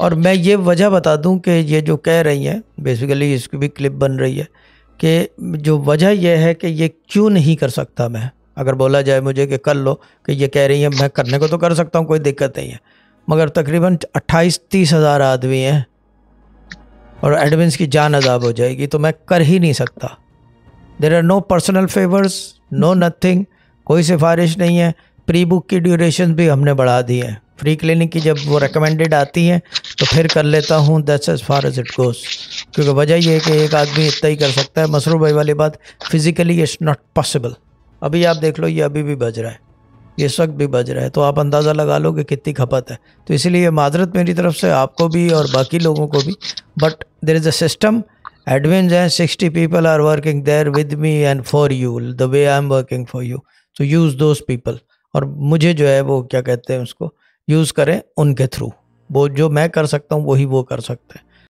और मैं ये वजह बता दूं कि ये जो कह रही हैं बेसिकली इसकी भी क्लिप बन रही है कि जो वजह यह है कि ये क्यों नहीं कर सकता मैं अगर बोला जाए मुझे कि कर लो कि ये कह रही हैं मैं करने को तो कर सकता हूँ कोई दिक्कत नहीं है मगर तकरीबन अट्ठाईस तीस हज़ार आदमी हैं और एडमिन्स की जान अजाब हो जाएगी तो मैं कर ही नहीं सकता there are no personal favours no nothing कोई सिफारिश नहीं है प्री बुक की ड्यूरेशन भी हमने बढ़ा दी है फ्री क्लिनिक की जब वो रिकमेंडेड आती हैं तो फिर कर लेता हूँ that's as far as it goes क्योंकि वजह यह है कि एक आदमी इतना ही कर सकता है मसरू भाई वाली बात फिज़िकली इट्स नॉट पॉसिबल अभी आप देख लो ये अभी भी बज रहा है ये इस वक्त भी बज रहा है तो आप अंदाज़ा लगा लो कि कितनी खपत है तो इसीलिए माजरत मेरी तरफ से आपको भी और बाकी लोगों को भी but there is a system admin हैं sixty people are working there with me and for you the way I am working for you तो यूज़ दोज पीपल और मुझे जो है वो क्या कहते हैं उसको यूज़ करें उनके थ्रू वो जो मैं कर सकता हूँ वही वो कर सकता है